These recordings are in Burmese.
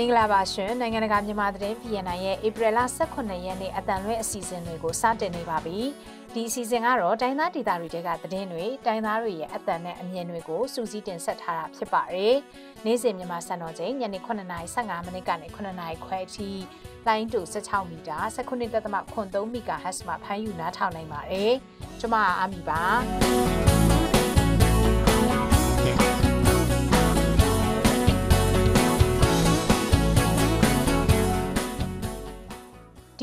မင်္ဂလာပါရှင်နိုင်ငံတကာမြန်မာသတင်း VNN ရဲ့ဧပြီလ18ရက်နေ့အတန်လွဲအစီအစဉ်တွေကိုစတင်နေပါပြီဒီအစီအစဉ်ကတော့တိုင်းသားဒေသတွေတဲကသတင်းတွေတိုင်းသားတွေရဲ့အတန်နဲ့အမြင်တွေကိုစူးစီးတင်ဆက်ထားတာဖြစ်ပါတယ်နေ့စဉ်မြန်မာစံတော်ချိန်ညနေ9:55မိနစ်ကနေ9:00ခွဲအထိလိုင်းတူ16မီတာ19.3မီဂါဟတ်စ်မှာဖမ်းယူနားထောင်နိုင်ပါတယ်ကျွန်မအာမီပါ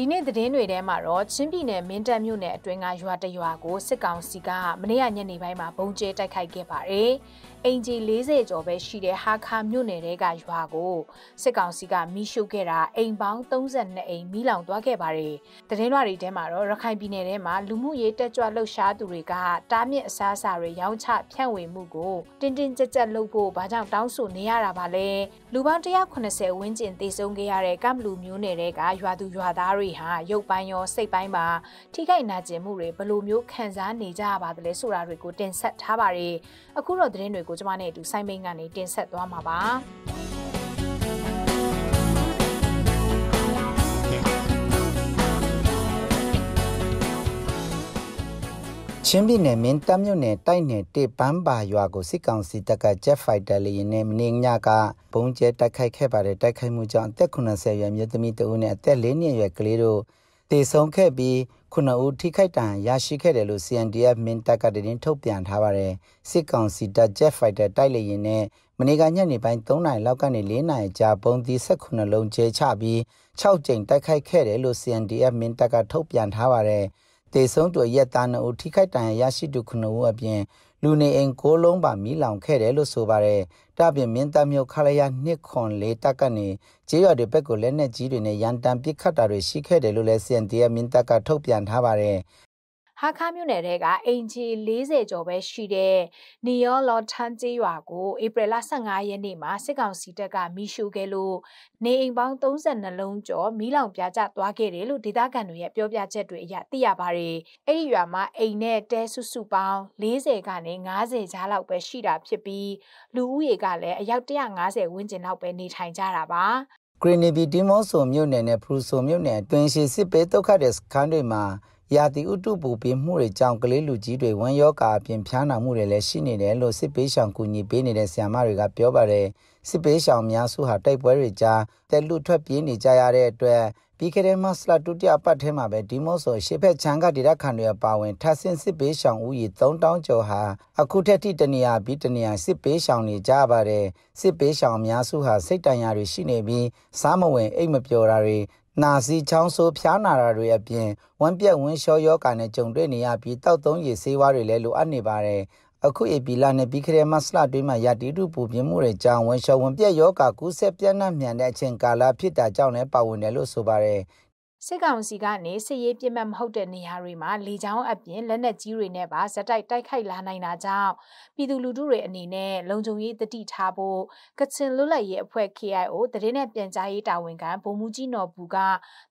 ဒီနေ့သတင်းတွေထဲမှာတော့ချင်းပြည်နယ်မင်းတပ်မြို့နယ်အတွင်းကရွာတရွာကိုစစ်ကောင်စီကမနေ့ကညနေပိုင်းမှာဘုံကျဲတိုက်ခိုက်ခဲ့ပါတယ်။အင်ဂျီ40ကျော်ပဲရှိတဲ့ဟာခါမြို့နယ်တဲကရွာကိုစစ်ကောင်စီကမိရှုခဲ့တာအိမ်ပေါင်း32အိမ်မိလောင်သွားခဲ့ပါတယ်။တရင်လွှာတွေထဲမှာတော့ရခိုင်ပြည်နယ်ထဲမှာလူမှုရေးတက်ကြွလှုပ်ရှားသူတွေကတားမြစ်အစားအစာတွေရောင်းချဖြန့်ဝေမှုကိုတင်းတင်းကြပ်ကြပ်လုပ်ဖို့ဘာကြောင့်တောင်းဆိုနေရတာပါလဲ။လူပေါင်း180ဝန်းကျင်သေဆုံးခဲ့ရတဲ့ကမ်ဘလူမျိုးနယ်တဲကရွာသူရွာသားတွေဟာရုပ်ပိုင်းရောစိတ်ပိုင်းပါထိခိုက်နာကျင်မှုတွေဘယ်လိုမျိုးခံစားနေကြရပါသလဲဆိုတာတွေကိုတင်ဆက်ထားပါတယ်။အခုတော့သတင်းတွေတွေကိုကျွန်မနဲ့အတူဆိုင်းမိန်ကနေတင်ဆက်သွားမှာပါချင်းပြည်နယ်မင်းတပ်မြို့နယ်တိုက်နယ်တေပန်းပါရွာကိုစစ်ကောင်စီတပ်က Jet Fighter လေယာဉ်နဲ့မင်းညကဘုံကျဲတိုက်ခိုက်ခဲ့ပါတဲ့တိုက်ခိုက်မှုကြောင့်အသက်80ရွယ်မြို့သမီးတဦးနဲ့အသက်၄နှစ်ရွယ်ကလေးတို့တေဆုံးခဲ့ပြီး9ဦးထိခိုက်ဒဏ်ရာရှိခဲ့တယ်လို့ CNDF မင်းတပ်ကတင်ထုတ်ပြန်ထားပါတယ်စစ်ကောင်စီတပ် Jet Fighter တိုက်လေယာဉ်နဲ့မနေ့ကညနေပိုင်း3နာရီလောက်ကနေ4နာရီကြာပုံသီး16လုံးကျဲချပြီး6ကြိမ်တိုက်ခိုက်ခဲ့တယ်လို့ CNDF မင်းတပ်ကထုတ်ပြန်ထားပါတယ်တေဆုံးတွေရက်သားနှုတ်ထိခိုက်ဒဏ်ရာရရှိသူ9ဦးအပြင်လူနေအိမ်6လုံးပါမိလောင်ခဲ့တယ်လို့ဆိုပါတယ်ဒါပြင်မင်းသားမျိုးခလရ204တပ်ကနေကျေးရွာတွေဘက်ကိုလက်နက်ကြီးတွေနဲ့ရန်တမ်းပစ်ခတ်တာတွေရှိခဲ့တယ်လို့လည်း CNDF မင်းတပ်ကထုတ်ပြန်ထားပါတယ်ဟာခါမြို့နယ်တဲကအင်ဂျီ40ကျော်ပဲရှိတဲ့နီယောလော်ထန်ကျေးရွာကိုဧပြီလ15ရက်နေ့မှာစစ်ကောင်စီတပ်ကမီးရှို့ခဲ့လို့နေအိမ်ပေါင်း32လုံးကျော်မီးလောင်ပြာကျသွားခဲ့တယ်လို့ဒေသခံတွေရဲ့ပြောပြချက်တွေအရသိရပါတယ်။အဲ့ဒီရွာမှာအိမ်နဲ့တဲစုစုပေါင်း40ကနေ50ကြားလောက်ပဲရှိတာဖြစ်ပြီးလူဦးရေကလည်းအယောက်150ဝန်းကျင်လောက်ပဲနေထိုင်ကြတာပါ။ဂရနီဘီဒီမော့ဆိုမြို့နယ်နဲ့ဖရူဆိုမြို့နယ်အတွင်းရှိစစ်ပေးဒုက္ခတဲ့စခန်းတွေမှာရာသီဥတုပူပင်မှုတွေကြောင့်ကလေးလူကြီးတွေဝမ်းရောဂါအပြင်ဖျားနာမှုတွေလည်းရှိနေတယ်လို့စစ်ပေးဆောင်ကူညီပေးနေတဲ့ဆရာမတွေကပြောပါတယ်စစ်ပေးဆောင်များစုဟာတိုက်ပွဲတွေကြားတက်လူထွက်ပြေးနေကြရတဲ့အတွက်ပြီးခဲ့တဲ့မတ်လဒုတိယပတ်ထဲမှာပဲဒီမော့ဆိုရှေ့ဖက်ချမ်းကဒေသခံတွေပါဝင်ထပ်ဆင့်စစ်ပေးဆောင်ဦးရေ3000ကျော်ဟာအခုထက်ထိတနေရာပြီးတနေရာစစ်ပေးဆောင်နေကြပါတယ်စစ်ပေးဆောင်များစုဟာစိတ်တန်ရာတွေရှိနေပြီးစားမဝင်အိတ်မပျော်တာတွေနာစီချောင်းဆိုးဖျားနာတာတွေအပြင်ဝမ်းပြက်ဝမ်းလျှောယောဂါနဲ့ကြုံတွေ့နေရပြီးတောက်သုံးရည်ဆေးဝါးတွေလည်းလိုအပ်နေပါတယ်အခုဧပြီလနဲ့ပြီးခဲ့တဲ့မတ်လတွင်းမှာရာတီတုပူပြင်းမှုတွေကြောင့်ဝန်ရှော်ဝန်ပြက်ယောဂါကူးစက်ပြန့်နှံ့မြန်တဲ့အချိန်ကာလဖြစ်တာကြောင့်လည်းပါဝင်တယ်လို့ဆိုပါတယ်စစ်ကောင်စီကနေစစ်ရေးပြစ်မှတ်မဟုတ်တဲ့နေရာတွေမှာလေကြောင်းအပြင်လက်နက်ကြီးတွေနဲ့ပါဇက်တိုက်တိုက်ခိုက်လာနိုင်တာကြောင့်ပြည်သူလူထုတွေအနေနဲ့လုံခြုံရေးတတိထားဖို့ကချင်လွတ်လပ်ရေးအဖွဲ့ KIO တရင်နဲ့ပြန်ကြားရေးတာဝန်ခံဗိုလ်မှူးကြီးနော်ဘူးက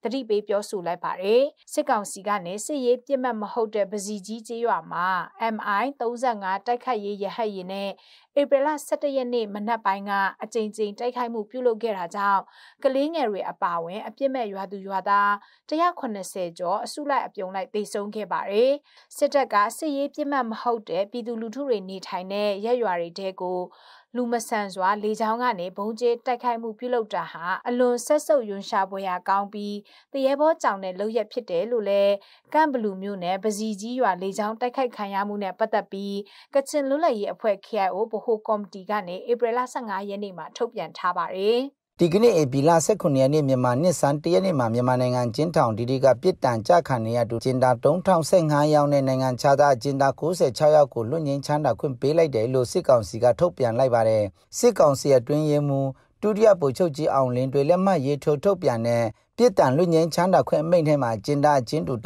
တတိပေးပြောဆိုလိုက်ပါတယ်စစ်ကောင်စီကနေစစ်ရေးပြစ်မှတ်မဟုတ်တဲ့ပစီကြီးကျေးရွာမှာ MI 35တိုက်ခိုက်ရေးရဟတ်ရင်နဲ့ဧပြီလ17ရက်နေ့မနက်ပိုင်းကအကြိမ်ကြိမ်တိုက်ခိုက်မှုပြုလုပ်ခဲ့တာကြောင့်ကလေးငယ်တွေအပါအဝင် အပြစ်မဲ့ရွာသူရွာသား180ကျော်အစုလိုက်အပြုံလိုက်ဒေဆုံးခဲ့ပါတယ်။စစ်တပ်ကစစ်ရေးပြစ်မှတ်မဟုတ်တဲ့ပြည်သူလူထုတွေနေထိုင်တဲ့ရက်ရွာတွေတဲကိုလူမဆန်စွာလေကြောင်းကနေဘုံကျဲတိုက်ခိုက်မှုပြုလုပ်တာဟာအလွန်ဆက်ဆုပ်ယွန်ရှာပွဲရာကောင်းပြီးတရေဘောကြောင်တဲ့လုပ်ရက်ဖြစ်တယ်လို့လည်းကန့်ဘလူးမျိုးနဲ့ပစီကြီးရွာလေကြောင်းတိုက်ခိုက်ခံရမှုနဲ့ပတ်သက်ပြီးကချင်လွတ်လပ်ရေးအဖွဲ့ KIO ဗဟိုကော်မတီကနေဧပြီလ15ရက်နေ့မှာထုတ်ပြန်ထားပါတယ်။ဒီကနေ့ဧပြီလ18ရက်နေ့မြန်မာနှစ်စံ1ရက်နေ့မှာမြန်မာနိုင်ငံကျင်းထောင်ဒီဒီကပြစ်ဒဏ်ကြခံနေရသူကျင်းသား3015ယောက်နဲ့နိုင်ငံခြားသားကျင်းသား96ယောက်ကိုလွတ်ငင်းချမ်းသာခွင့်ပေးလိုက်တယ်လို့စစ်ကောင်စီကထုတ်ပြန်လိုက်ပါတယ်စစ်ကောင်စီအတွင်းရေးမှူးဒုတိယဗိုလ်ချုပ်ကြီးအောင်လင်းတွေလက်မှတ်ရေးထိုးထုတ်ပြန်တဲ့ပြစ်ဒဏ်လွတ်ငင်းချမ်းသာခွင့်အမိန့်ထဲမှာကျင်းသားကျင်းသူ3015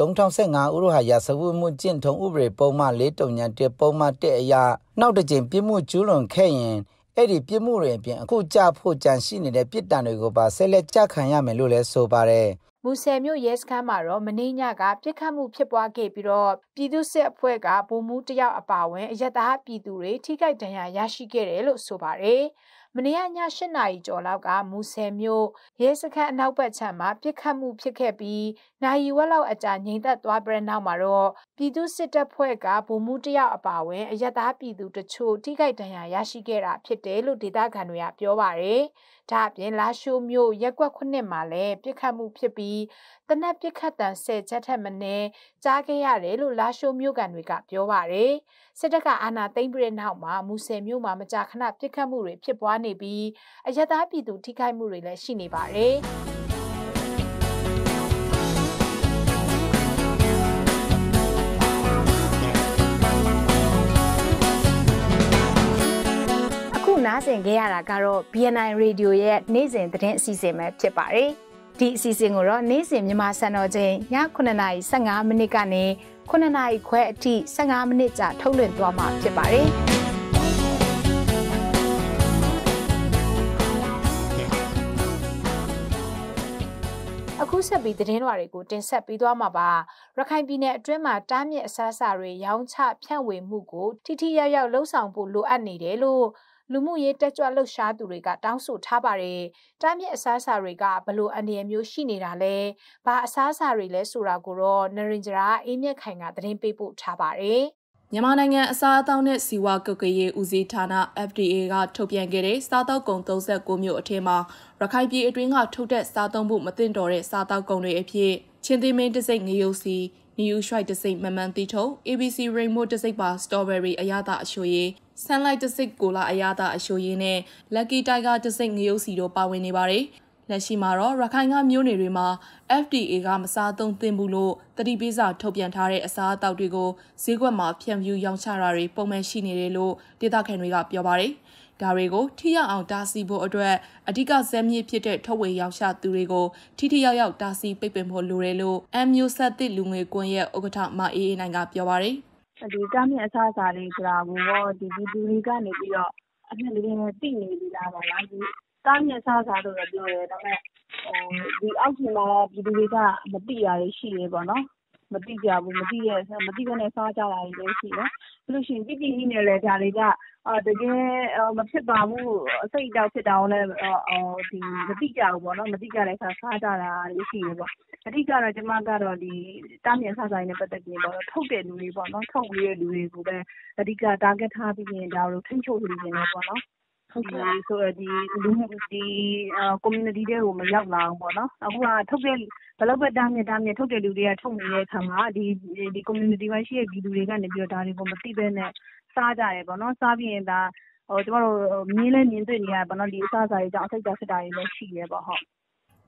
ဦးတို့ဟာရာဇဝတ်မှုကျင့်ထုံဥပဒေပုံမှန်၄တုံညာ1ပုံမှန်1အရာနောက်တစ်ကြိမ်ပြစ်မှုကျူးလွန်ခဲ့ရင်အဲ့ဒီပြစ်မှုတွေအပြင်အခုကြဖို့ကြံရှိနေတဲ့ပြစ်ဒဏ်တွေကိုပါဆက်လက်ကြခံရမယ်လို့လည်းဆိုပါတယ်မူဆယ်မြို့ရဲစခန်းမှာတော့မင်းညကပြစ်ခတ်မှုဖြစ်ပွားခဲ့ပြီးတော့ပြည်သူစစ်အဖွဲ့ကဗိုလ်မှူးတယောက်အပါအဝင်အရတဟပြည်သူတွေထိခိုက်ဒဏ်ရာရရှိခဲ့တယ်လို့ဆိုပါတယ်။မနေ့ကည၈နာရီကျော်လောက်ကမူဆယ်မြို့ရဲစခန်းအနောက်ဘက်ခြမ်းမှာပြစ်ခတ်မှုဖြစ်ခဲ့ပြီးနိုင်ရီဝက်လောက်အကြာငြိမ်သက်သွားပြတဲ့နောက်မှာတော့ပြည်သူစစ်တပ်ဖွဲ့ကဗိုလ်မှူးတယောက်အပါအဝင် အရသားပြည်သူတချို့ထိခိုက်ဒဏ်ရာရရှိခဲ့တာဖြစ်တယ်လို့ဒေသခံတွေကပြောပါတယ်။။ဒါအပြင်လာရှိုးမြို့ရက်ွက်ခုနှစ်မှာလည်းပြစ်ခတ်မှုဖြစ်ပြီးတနက်ပြစ်ခတ်တံဆယ်ချက်ထက်မနည်းကြားခဲ့ရတယ်လို့လာရှိုးမြို့ကန်တွေကပြောပါရယ်။စစ်တပ်ကအာဏာသိမ်းပြီးတဲ့နောက်မှာမူဆယ်မြို့မှာမကြာခဏပြစ်ခတ်မှုတွေဖြစ်ပွားနေပြီးအရသာပြည်သူထိခိုက်မှုတွေလည်းရှိနေပါရယ်။နားဆင်ခဲ့ရတာကတော့ BNI Radio ရဲ့နေ့စဉ်သတင်းအစီအစဉ်ပဲဖြစ်ပါတယ်။ဒီအစီအစဉ်ကိုတော့နေ့စဉ်မြန်မာစံတော်ချိန်ည9:15မိနစ်ကနေ9:00ခွဲအထိ15မိနစ်ကြာထုတ်လွှင့်သွားမှာဖြစ်ပါတယ်။အခုဆက်ပြီးသတင်းတော်တွေကိုတင်ဆက်ပေးသွားမှာပါရခိုင်ပြည်နယ်အတွင်းမှာတားမြစ်အစားအစာတွေရောင်းချဖြန့်ဝေမှုကိုထိထိရောက်ရောက်လှုံ့ဆော်ဖို့လိုအပ်နေတယ်လို့လူမှုရေးတက်ကြွလှုပ်ရှားသူတွေကတောင်းဆိုထားပါတယ်။တားမြစ်အစားအစာတွေကဘလို့အနေအမျိုးရှိနေတာလဲ။ဘာအစားအစာတွေလဲဆိုတာကိုတော့နရင်ဂျာအေးမြက်ခိုင်ကသတင်းပေးပို့ထားပါတယ်။မြန်မာနိုင်ငံအစားအသောက်နဲ့စီဝါကုတ်ကရေးဦးစီးဌာန FDA ကထုတ်ပြန်ခဲ့တဲ့စားသောက်ကုန်36မျိုးအထက်မှာရခိုင်ပြည်အတွင်းကထုတ်တဲ့စားသုံးဖို့မသင့်တော်တဲ့စားသောက်ကုန်တွေအဖြစ်ချင်းသီးမင်းတစိမ့်ငရုတ်စီ New Shrike တစိမ့်မမှန်တီထုပ် ABC Rainbow တစိမ့်ပါ Strawberry အရသာအရှိုရည် Sunlight တစိမ့်ကိုလာအရသာအရှိုရည်နဲ့ Lucky Tiger တစိမ့်ငရုတ်စီတို့ပါဝင်နေပါတယ်။လက်ရှိမှာတော့ရခိုင်ကမျိုးနယ်တွေမှာ FDA ကမစားသုံးသင့်ဘူးလို့တတိပိစာထုတ်ပြန်ထားတဲ့အစားအသောက်တွေကိုဈေးကွက်မှာဖြန့်ဖြူးရောင်းချတာတွေပုံမှန်ရှိနေတယ်လို့ဒေသခံတွေကပြောပါတယ်။ဒါတွေကို ထိရောက်အောင်တားဆီးဖို့အတွက်အဓိကဇက်မြစ်ဖြစ်တဲ့ထုတ်ဝေရောက်ရှာသူတွေကိုထိထိရောက်ရောက်တားဆီးပိတ်ပင်ဖို့လိုတယ်လို့အမ်မျိုးဆက်သစ်လူငွေကွန်ရဲ့ဥက္ကဋ္ဌမအေးအေးနိုင်ကပြောပါရယ်ဒီတားမြစ်အစားအစာလေးဆိုတာကိုတော့ဒီဒီလူတွေကနေပြီးတော့အမှန်တကယ်သိနေပြီလားပါလားဒီတားမြစ်အစားအစာလို့ပြောရဲဒါပေမဲ့ဟိုဒီအောက်ခြေမှာပြည်သူတွေကမသိရလေးရှိရေပေါ့နော်မသိကြဘူးမသိရဲ့မသိဘဲနဲ့စားကြတာတွေလည်းရှိတယ်။ပြီးလို့ရှိရင်တိတိကြီးနဲ့လည်းဒါတွေကအာတကယ်မဖြစ်ပါဘူးအစိတ်တောက်ဖြစ်တာအောင်လည်းအော်ဒီမသိကြဘူးပေါ့နော်မသိကြတဲ့အခါစားကြတာတွေရှိတယ်ပေါ့။အဓိကတော့ကျွန်မကတော့ဒီတာမြန်စားဆိုင်နဲ့ပတ်သက်ပြီးပေါ့ထုတ်တဲ့လူတွေပေါ့နော်ထုတ်ပြီးတဲ့လူတွေကိုပဲအဓိက target ထားပြီးရင်ဒါတို့ထိန်းချုပ်နေနေတယ်ပေါ့နော်။ဟုတ်ကဲ့ဆိုတော့ဒီလူဒီ community တွေကိုမရောက်လာအောင်ပေါ့နော်အခုကထုတ်တဲ့ဘလောက်ပဲတားမြစ်တားမြစ်ထုတ်တဲ့လူတွေကထုတ်နေတဲ့အခါမှာဒီဒီ community ဝိုင်းရှိတဲ့ပြည်သူတွေကနေပြီးတော့ဒါတွေကိုမသိဘဲနဲ့စားကြတယ်ပေါ့နော်စားပြီးရင်ဒါဟိုကျမတို့မြင်းလဲမြင်းတွေ့နေရပေါ့နော်ဒီအစားအစာတွေကြောင့်အစိတ်ကြက်တာတွေလည်းရှိရပေါ့ဟုတ်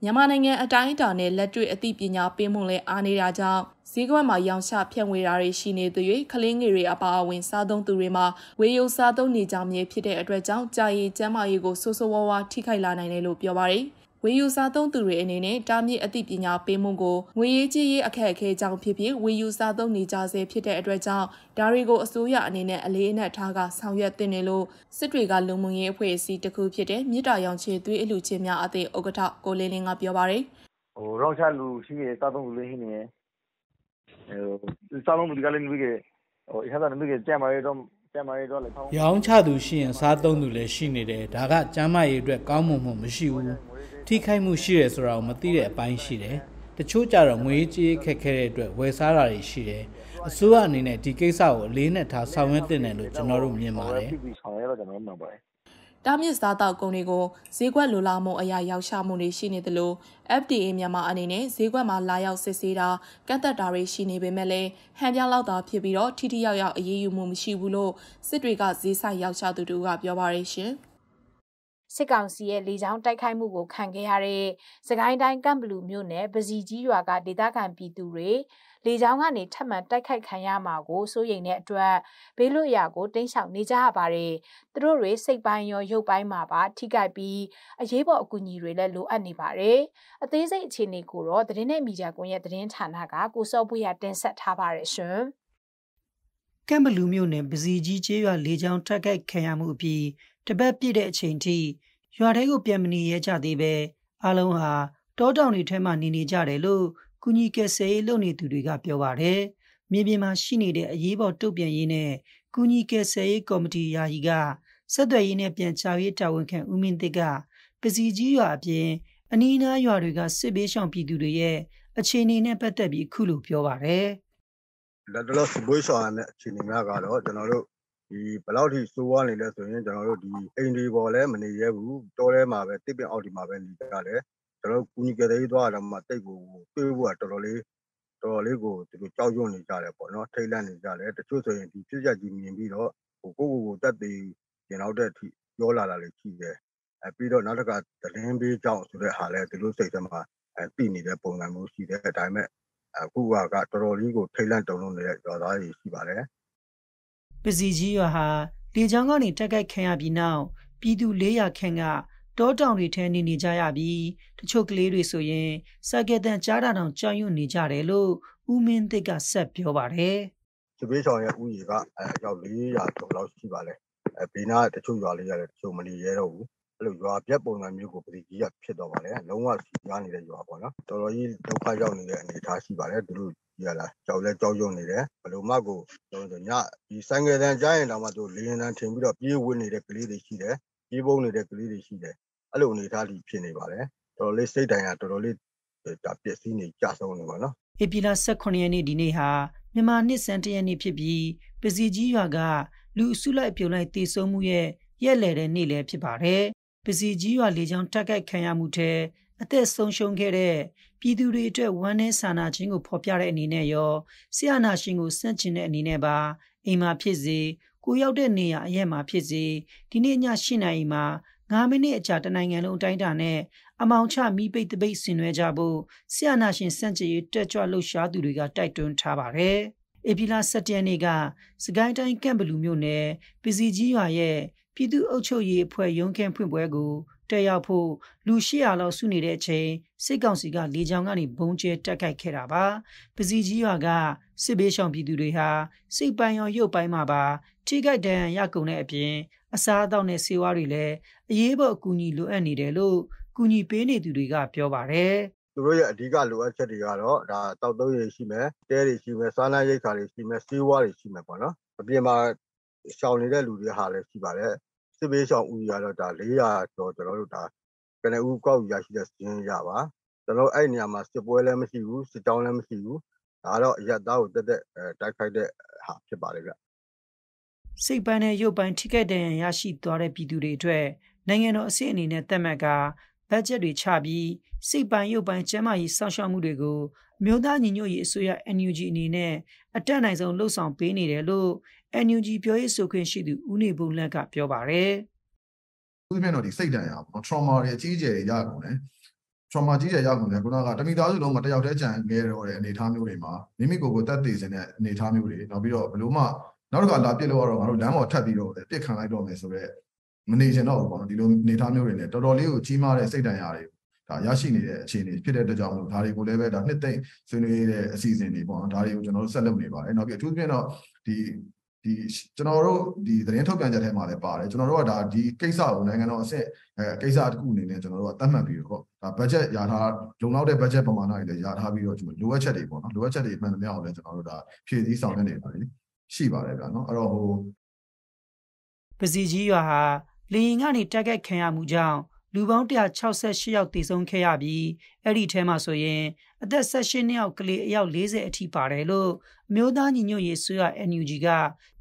မြန်မာနိုင်ငံအတိုင်းအတာနဲ့လက်တွေ့အသိပညာပေးမှုလည်းအားနေတာကြောင့်ဈေးကွက်မှာရောင်းချဖြန့်ဝေတာတွေရှိနေသရွေ့ကလင်းငယ်တွေအပါအဝင်စားသုံးသူတွေမှာဝေယုစားသုံးနေကြမြဲဖြစ်တဲ့အတွက်ကြောင့်ကြာရင်ကျန်းမာရေးကိုဆိုးဆိုးဝါးဝါးထိခိုက်လာနိုင်တယ်လို့ပြောပါတယ်။ဝန်ယူစားသုံးသူတွေအနေနဲ့တာမြင့်အသိပညာပေးမှုကိုငွေရေးကြေးရေးအခက်အခဲကြောင့်ဖြစ်ဖြစ်ဝန်ယူစားသုံးနေကြဆဲဖြစ်တဲ့အတွက်ကြောင့်ဒါတွေကိုအစိုးရအနေနဲ့အလေးအနက်ထားကဆောင်ရွက်သင့်တယ်လို့စစ်တွေကလူမှုရေးအဖွဲ့အစည်းတစ်ခုဖြစ်တဲ့မြစ်တာရောင်ချေသွေးအလူချင်းများအသင်းဥက္ကဋ္ဌကိုလင်းလင်းကပြောပါရယ်ဟိုရောင်းချလူရှိရဲ့တာသုံးလူလေးနေဟိုစာလုံးလူကလည်းလူကြီးဟိုအစားအနမိကကြံပါရတော့။ရောင်းချသူရှိရင်စားသုံးသူလည်းရှိနေတယ်။ဒါကကျမ်းမာရေးအတွက်ကောင်းမွန်မှုမရှိဘူး။ထိခိုက်မှုရှိတယ်ဆိုတာကိုမသိတဲ့အပိုင်းရှိတယ်။တချို့ကြတော့ငွေကြေးခက်ခဲတဲ့အတွက်ဝယ်စားတာတွေရှိတယ်။အစိုးရအနေနဲ့ဒီကိစ္စကိုအလေးနက်ထားဆောင်ရွက်တင်တယ်လို့ကျွန်တော်တို့မြင်ပါတယ်။တားမြစ်စားတောက်ကုန်တွေကိုဈေးကွက်လိုလားမှုအရာရောက်ရှာမှုတွေရှိနေသလို FDA မြန်မာအနေနဲ့ဈေးကွက်မှာလာရောက်စစ်ဆေးတာကန့်သက်တာတွေရှိနေပေမဲ့လည်းဟန်ပြလောက်သာဖြစ်ပြီးတော့ထိထိရောက်ရောက်အရေးယူမှုမရှိဘူးလို့စစ်တွေကဈေးဆိုင်ရောက်ရှာသူတို့ကပြောပါရရှင်။စစ်ကောင်စီရဲ့လေကြောင်းတိုက်ခိုက်မှုကိုခံခဲ့ရတဲ့စကိုင်းတိုင်းကမ်ဘလူမြို့နယ်ပဇီကြီးရွာကဒေသခံပြည်သူတွေလေကြောင်းကနေထပ်မံတိုက်ခိုက်ခံရမှာကိုစိုးရိမ်တဲ့အတွက်ဘေးလွတ်ရာကိုတိမ်းရှောင်နေကြရပါတယ်။သူတို့တွေစိတ်ပိုင်းရောရုပ်ပိုင်းမှာပါထိခိုက်ပြီးအရေးပေါ်အကူအညီတွေလည်းလိုအပ်နေပါတယ်။အသေးစိတ်အခြေအနေကိုတော့သတင်းနဲ့မီဒီယာကွန်ရဲ့သတင်းဌာနကကိုစောပွေရတင်ဆက်ထားပါတယ်ရှင်။ကမ်ဘလူးမြို့နယ်ပဇီကြီးကျေးရွာလေကြောင်းထက်ခိုက်ခံရမှုအပြီးတပတ်ပြည့်တဲ့အချိန်ထိရွာထဲကိုပြန်မနေရကြသေးပဲအလုံးဟာတောတောင်တွေထဲမှာနေနေကြတယ်လို့ကုညီကယ်ဆယ်ရေးလုပ်နေသူတွေကပြောပါတယ်။မြေပြင်မှာရှိနေတဲ့အရေးပေါ်တုတ်ပြန်ရေးနဲ့ကုညီကယ်ဆယ်ရေး ကော်မတီယာယီကဆက်သွယ်ရေးနဲ့ပြန်ချရေးတာဝန်ခံဦးမင်းတစ်က ပစီကြီးရွာအပြင် အနီးအနားရွာတွေကစစ်ဘေးရှောင်ပြည်သူတွေရဲ့အခြေအနေနဲ့ပတ်သက်ပြီးအခုလိုပြောပါတယ်။လက်တလောစစ်ဘေးရှောင်ရတဲ့အခြေအနေများကတော့ကျွန်တော်တို့ဒီဘလောက်ထိစိုးရနေလဲဆိုရင်ကျွန်တော်တို့ဒီအိမ်တွေပေါ်လည်းမနေရဘူးတောထဲမှာပဲတစ်ပင်အောက်ဒီမှာပဲနေကြတယ်ကျွန်တော်ကူညီကြတဲ့သွားတော့မှတိတ်ကိုတွေးဖို့ကတော်တော်လေးတော်တော်လေးကိုသူတို့ကြောက်ရွံ့နေကြတယ်ပေါ့နော်ထိတ်လန့်နေကြတယ်တချို့ဆိုရင်ဒီပြည့်ပြည့်ကြီးမြင်ပြီးတော့ဟိုကိုကိုကိုတက်သေးရင်တော့တဲ့အထိပြောလာတာလည်းရှိတယ်အဲပြီးတော့နောက်တစ်ခါသတင်းပေးကြောင်းဆိုတဲ့ဟာလည်းသူတို့စိတ်ထဲမှာအဲပြည်နေတဲ့ပုံစံမျိုးရှိတယ်ဒါပေမဲ့အခုကတော်တော်လေးကိုထိတ်လန့်တုန်လှုပ်နေတဲ့ရွာသားတွေရှိပါတယ်ပစီကြီးရွာဟာလေကြောင်းကနေတက်ကြိုက်ခံရပြီးနောက်ပြည်သူ400ခန့်ကတောတောင်တွေထဲနေနေကြရပြီးတချို့ကလေးတွေဆိုရင်စက်ကဲတန်ကြားတာတောင်ကြောက်ရွံ့နေကြတယ်လို့ဦးမင်းသစ်ကဆက်ပြောပါတယ်။စစ်ပေးဆောင်ရဲ့ဦးရေကအဲရောက်400ကျော်လောက်ရှိပါလေ။အဲဘေးနားတချို့ရွာလေးရတယ်တချို့မလီရဲတော့ဘူး။အဲ့လိုရွာပြက်ပုံစံမျိုးကိုပတိကြီးကဖြစ်တော့ပါလေ။လုံးဝစီကားနေတဲ့ရွာပေါ့နော်။တော်တော်ကြီးဒုက္ခရောက်နေတဲ့အနေအထားရှိပါလေ။သူတို့ရလားကြောက်လဲကြောက်ရွံ့နေတယ်ဘလို့မကိုကျွန်တော်ညဒီဆိုင်ကယ်တန်းကြားရင်တောင်မှသူလေရင်တန်းထင်ပြီးတော့ပြေးဝင်နေတဲ့ကလေးတွေရှိတယ်ပြေးပုံနေတဲ့ကလေးတွေရှိတယ်အဲ့လိုအနေထားကြီးဖြစ်နေပါတယ်တော်တော်လေးစိတ်တိုင်ကတော်တော်လေးဒါပျက်စီးနေကြဆုံးနေပါတော့ဧပြီလ18ရက်နေ့ဒီနေ့ဟာမြန်မာနှစ်စံတရက်နေ့ဖြစ်ပြီးပစီကြီးရွာကလူအစုလိုက်အပြုံလိုက်တည်ဆုံမှုရဲ့ရက်လည်တဲ့နေ့လည်းဖြစ်ပါတယ်ပစီကြီးရွာလေကြောင်းတက်ကြိုက်ခံရမှုထဲအသက်ဆုံးရှုံးခဲ့တဲ့ပြည်သူတွေအတွက်ဝမ်းနည်းစာနာခြင်းကိုဖော်ပြတဲ့အနေနဲ့ရောဆရာနာရှင်ကိုစန့်ကျင်တဲ့အနေနဲ့ပါအိမ်မှာဖြစ်စေကိုရောက်တဲ့နေရာအရက်မှာဖြစ်စေဒီနေ့ည၈နာရီမှာ9မိနစ်အကြာတနိုင်ငံလုံးအတိုင်းတာနဲ့အမောင်ချမိပိတ်တပိတ်ဆင်နွှဲကြဖို့ဆရာနာရှင်စန့်ကျင်ရေးတက်ကြွလှုပ်ရှားသူတွေကတိုက်တွန်းထားပါတယ်။ဧပြီလ17ရက်နေ့ကစကိုင်းတိုင်းကန့်ဘလူမြို့နယ်ပစီကြီးရွာရဲ့ပြည်သူ့အုပ်ချုပ်ရေးအဖွဲ့ရုံးခန့်ဖွင့်ပွဲကိုတက်ရောက်ဖို့လူ800လောက်စုနေတဲ့အချိန်စစ်ကောင်စီကလေကြောင်ကနေဘုံကျဲတက်ခိုက်ခဲ့တာပါပစီကြီးရွာကစစ်ဘေးရှောင်ပြည်သူတွေဟာစိတ်ပိုင်းရောရုပ်ပိုင်းမှာပါထိခိုက်ဒဏ်ရာရကုန်တဲ့အပြင်အစားအသောက်နဲ့ဆေးဝါးတွေလည်းအရေးပေါ်အကူအညီလိုအပ်နေတယ်လို့ကူညီပေးနေသူတွေကပြောပါတယ်သူတို့ရဲ့အဓိကလိုအပ်ချက်တွေကတော့ဒါတောက်တုံးရည်ရှိမယ်တဲတွေရှိမယ်စားနပ်ရိက္ခာတွေရှိမယ်ဆေးဝါးတွေရှိမယ်ပေါ့နော်အပြင်မှာရှောင်နေတဲ့လူတွေဟာလည်းရှိပါတယ်စစ်ဘေးရှောင်ဦးရေကတော့ဒါ400ကျော်ကျွန်တော်တို့ဒါကနဦးကောက်ယူရရှိတဲ့စီရင်ရပါကျွန်တော်အဲ့နေရာမှာစစ်ပွဲလည်းမရှိဘူးစစ်တောင်းလည်းမရှိဘူးဒါတော့အရသားကိုတက်တက်တိုက်ခိုက်တဲ့ဟာဖြစ်ပါလေဗျစိတ်ပန်းနဲ့ရုပ်ပိုင်းထိခဲ့တဲ့ရရှိသွားတဲ့ပြည်သူတွေအတွက်နိုင်ငံတော်အဆင့်အနေနဲ့တက်မှတ်ကဘတ်ဂျက်တွေချပြီးစိတ်ပိုင်းရုပ်ပိုင်းကျန်းမာရေးစောင့်ရှောက်မှုတွေကိုမြို့သားညီညွတ်ရေးအစိုးရ NUG အနေနဲ့အတက်နိုင်ဆုံးလှုပ်ဆောင်ပေးနေတယ်လို့ NUG ပြောရေးဆိုခွင့်ရှိသူဦးနေဘုံလန့်ကပြောပါရယ်။သူ့ပြန်တော့ဒီစိတ်ဒဏ်ရအောင်နော် trauma တွေအကြီးအကျယ်ရကုန်တယ် trauma ကြီးကြီးရကုန်တယ်ခုနကတမိသားစုလုံးမှာတယောက်တည်းကြံခဲ့ရတဲ့အနေအထားမျိုးတွေမှာမိမိကိုယ်ကိုတတ်သိစင်တဲ့အနေအထားမျိုးတွေနောက်ပြီးတော့ဘလို့မှနောက်တစ်ခါလာပြစ်လို့ရတော့ငါတို့လမ်းပေါ်ထပ်ပြီးတော့ပြစ်ခံလိုက်တော့မယ်ဆိုတော့မနေချင်တော့ဘူးပေါ့နော်ဒီလိုအနေအထားမျိုးတွေနဲ့တော်တော်လေးကိုကြီးမားတဲ့စိတ်ဒဏ်ရာတွေဒါရရှိနေတဲ့အခြေအနေဖြစ်တဲ့အတွက်ကြောင့်မလို့ဒါတွေကိုလည်းပဲဒါနှစ်သိမ့်ဆွေးနွေးတဲ့အစီအစဉ်တွေပေါ့နော်ဒါတွေကိုကျွန်တော်တို့ဆက်လုပ်နေပါတယ်နောက်ပြီးအထူးဖြင့်တော့ဒီဒီကျွန်တော်တို့ဒီသတင်းထုတ်ပြန်ချက်ထဲမှာလည်းပါတယ်ကျွန်တော်တို့ကဒါဒီကိစ္စကိုနိုင်ငံတော်အဆင့်အဲကိစ္စတစ်ခုအနေနဲ့ကျွန်တော်တို့ကသတ်မှတ်ပြီးတော့ဒါ budget ရထားလုံလောက်တဲ့ budget ပမာဏတွေလည်းရထားပြီးတော့ကျွန်တော်လိုအပ်ချက်တွေပေါ့နော်လိုအပ်ချက်တွေအမှန်တကယ်အောင်လည်းကျွန်တော်တို့ဒါဖြည့်ဆည်းဆောင်ရွက်နေပါတယ်ရှိပါတယ်ဗျာနော်အဲ့တော့ဟိုပစီကြီးရွာဟာလေရင်ကနေတက်ခဲ့ခံရမှုကြောင့်လူပေါင်း168ယောက်သေဆုံးခဲ့ရပြီးအဲ့ဒီထဲမှာဆိုရင်အသက်16နှစ်ယောက်ကလေးအယောက်40အထိပါတယ်လို့အမျိုးသားညီညွတ်ရေးဆိုရ NUG က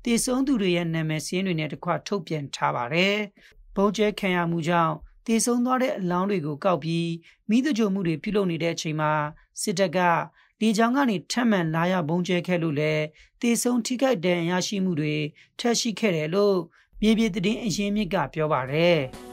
သေဆုံးသူတွေရဲ့နာမည်စာရင်းတွေနဲ့တကွထုတ်ပြန်ထားပါတယ်။ဘုံကျဲခံရမှုကြောင့်သေဆုံးသွားတဲ့အလောင်းတွေကိုကောက်ပြီးမိသူကြုံမှုတွေပြုလုပ်နေတဲ့အချိန်မှာစစ်တပ်ကလေကြောင်းကနေထပ်မံလာရဘုံကျဲခဲ့လို့လဲသေဆုံးထိခိုက်ဒဏ်ရာရှိမှုတွေထပ်ရှိခဲ့တယ်လို့မြေပြင်သတင်းအရင်းမြစ်ကပြောပါတယ်။